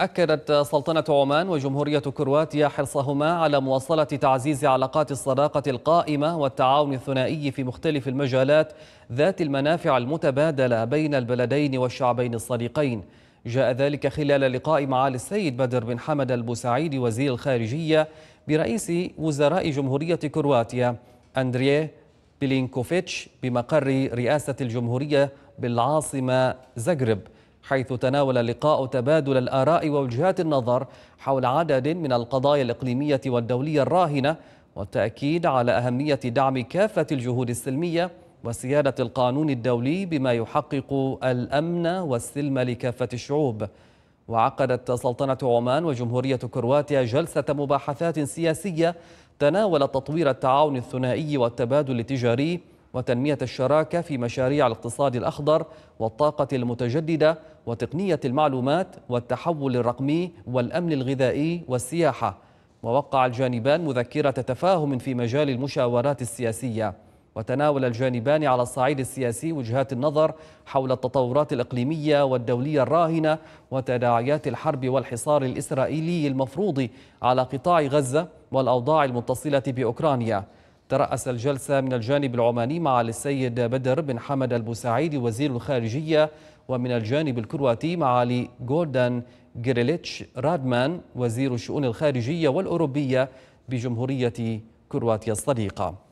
أكدت سلطنة عمان وجمهورية كرواتيا حرصهما على مواصلة تعزيز علاقات الصداقة القائمة والتعاون الثنائي في مختلف المجالات ذات المنافع المتبادلة بين البلدين والشعبين الصديقين جاء ذلك خلال لقاء معالي السيد بدر بن حمد البوسعيد وزير الخارجية برئيس وزراء جمهورية كرواتيا أندريه بلينكوفيتش بمقر رئاسة الجمهورية بالعاصمة زغرب حيث تناول اللقاء تبادل الآراء ووجهات النظر حول عدد من القضايا الإقليمية والدولية الراهنة والتأكيد على أهمية دعم كافة الجهود السلمية وسيادة القانون الدولي بما يحقق الأمن والسلم لكافة الشعوب وعقدت سلطنة عمان وجمهورية كرواتيا جلسة مباحثات سياسية تناولت تطوير التعاون الثنائي والتبادل التجاري وتنمية الشراكة في مشاريع الاقتصاد الأخضر والطاقة المتجددة وتقنية المعلومات والتحول الرقمي والأمن الغذائي والسياحة ووقع الجانبان مذكرة تفاهم في مجال المشاورات السياسية وتناول الجانبان على الصعيد السياسي وجهات النظر حول التطورات الإقليمية والدولية الراهنة وتداعيات الحرب والحصار الإسرائيلي المفروض على قطاع غزة والأوضاع المتصلة بأوكرانيا ترأس الجلسة من الجانب العماني مع السيد بدر بن حمد البوسعيدي وزير الخارجية ومن الجانب الكرواتي علي جوردان جريليتش رادمان وزير الشؤون الخارجية والأوروبية بجمهورية كرواتيا الصديقة